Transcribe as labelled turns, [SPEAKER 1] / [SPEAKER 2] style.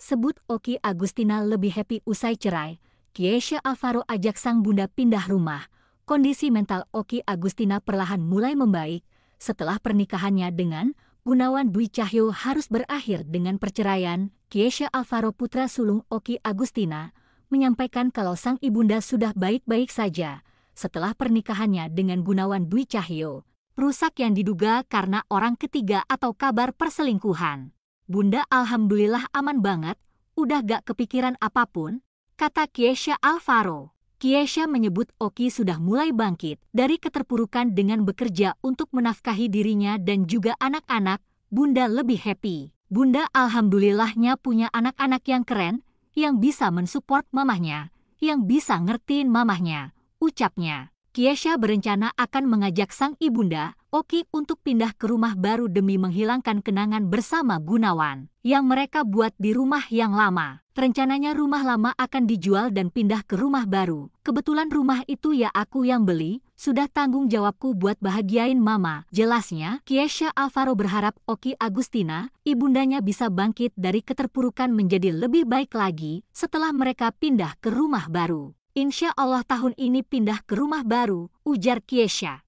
[SPEAKER 1] sebut Oki Agustina lebih happy usai cerai, Kiesha Alvaro ajak sang bunda pindah rumah. Kondisi mental Oki Agustina perlahan mulai membaik setelah pernikahannya dengan Gunawan Dwi Cahyo harus berakhir dengan perceraian. Kiesha Alvaro putra sulung Oki Agustina menyampaikan kalau sang ibunda sudah baik-baik saja setelah pernikahannya dengan Gunawan Dwi Cahyo. Rusak yang diduga karena orang ketiga atau kabar perselingkuhan. Bunda alhamdulillah aman banget, udah gak kepikiran apapun, kata Kiesha Alvaro. Kiesha menyebut Oki sudah mulai bangkit dari keterpurukan dengan bekerja untuk menafkahi dirinya dan juga anak-anak, Bunda lebih happy. Bunda alhamdulillahnya punya anak-anak yang keren, yang bisa mensupport mamahnya, yang bisa ngertiin mamahnya, ucapnya. Kiesha berencana akan mengajak sang ibunda, Oki, untuk pindah ke rumah baru demi menghilangkan kenangan bersama Gunawan yang mereka buat di rumah yang lama. Rencananya rumah lama akan dijual dan pindah ke rumah baru. Kebetulan rumah itu ya aku yang beli, sudah tanggung jawabku buat bahagiain mama. Jelasnya, Kiesha Alvaro berharap Oki Agustina, ibundanya bisa bangkit dari keterpurukan menjadi lebih baik lagi setelah mereka pindah ke rumah baru. Insya Allah tahun ini pindah ke rumah baru, ujar Kiesha.